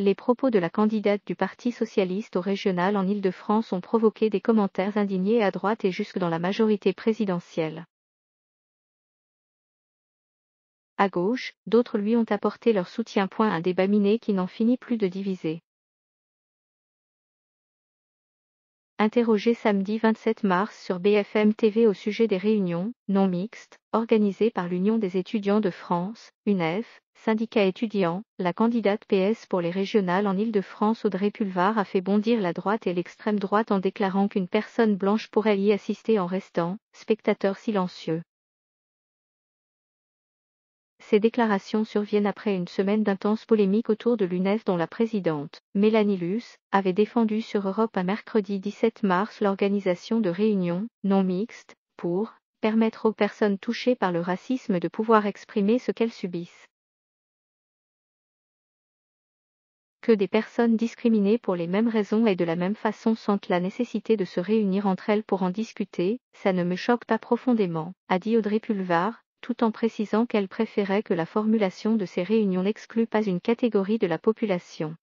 Les propos de la candidate du Parti socialiste au régional en Île-de-France ont provoqué des commentaires indignés à droite et jusque dans la majorité présidentielle. À gauche, d'autres lui ont apporté leur soutien. Point un débat miné qui n'en finit plus de diviser. interrogé samedi 27 mars sur BFM TV au sujet des réunions, non mixtes, organisées par l'Union des étudiants de France, UNEF, syndicat étudiant, la candidate PS pour les régionales en Île-de-France Audrey Pulvar a fait bondir la droite et l'extrême droite en déclarant qu'une personne blanche pourrait y assister en restant, spectateur silencieux. Ces déclarations surviennent après une semaine d'intense polémique autour de l'UNEF dont la présidente, Mélanie Luce, avait défendu sur Europe à mercredi 17 mars l'organisation de réunions, non mixtes, pour permettre aux personnes touchées par le racisme de pouvoir exprimer ce qu'elles subissent. que des personnes discriminées pour les mêmes raisons et de la même façon sentent la nécessité de se réunir entre elles pour en discuter, ça ne me choque pas profondément, a dit Audrey Pulvar, tout en précisant qu'elle préférait que la formulation de ces réunions n'exclut pas une catégorie de la population.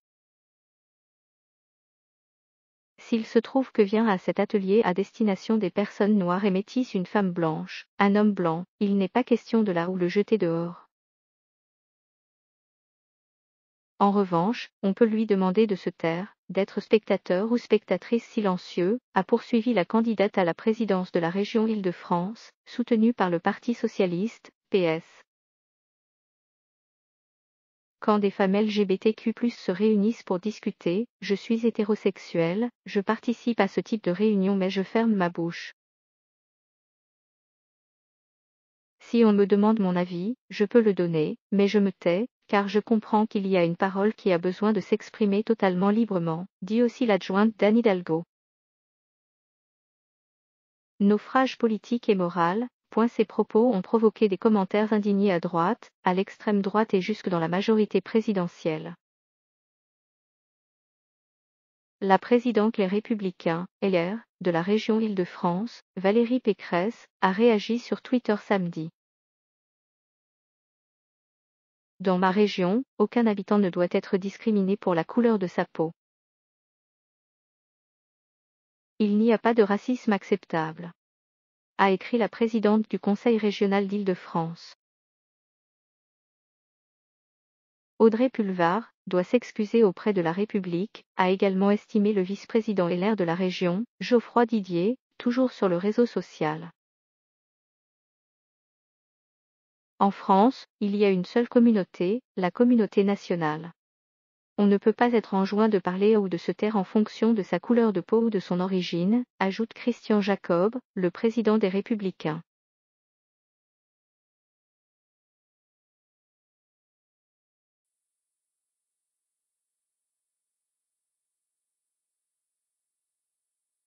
S'il se trouve que vient à cet atelier à destination des personnes noires et métisses une femme blanche, un homme blanc, il n'est pas question de la ou le jeter dehors. En revanche, on peut lui demander de se taire, d'être spectateur ou spectatrice silencieux, a poursuivi la candidate à la présidence de la région Île-de-France, soutenue par le Parti socialiste, PS. Quand des femmes LGBTQ+ se réunissent pour discuter, je suis hétérosexuelle, je participe à ce type de réunion mais je ferme ma bouche. Si on me demande mon avis, je peux le donner, mais je me tais, car je comprends qu'il y a une parole qui a besoin de s'exprimer totalement librement, dit aussi l'adjointe d'Anne Hidalgo. Naufrage politique et moral, point ces propos ont provoqué des commentaires indignés à droite, à l'extrême droite et jusque dans la majorité présidentielle. La présidente Les Républicains, LR, de la région Île-de-France, Valérie Pécresse, a réagi sur Twitter samedi. Dans ma région, aucun habitant ne doit être discriminé pour la couleur de sa peau. Il n'y a pas de racisme acceptable. A écrit la présidente du Conseil régional d'Île-de-France. Audrey Pulvar doit s'excuser auprès de la République, a également estimé le vice-président LR de la région, Geoffroy Didier, toujours sur le réseau social. En France, il y a une seule communauté, la communauté nationale. On ne peut pas être enjoint de parler ou de se taire en fonction de sa couleur de peau ou de son origine, ajoute Christian Jacob, le président des Républicains.